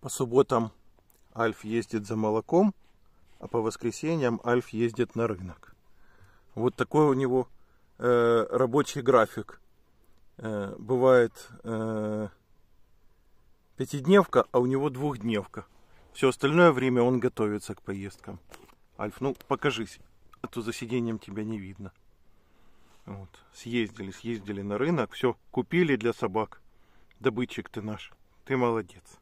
По субботам Альф ездит за молоком, а по воскресеньям Альф ездит на рынок. Вот такой у него э, рабочий график. Э, бывает э, пятидневка, а у него двухдневка. Все остальное время он готовится к поездкам. Альф, ну покажись, а то за сиденьем тебя не видно. Вот, съездили, съездили на рынок, все, купили для собак. Добытчик ты наш, ты молодец.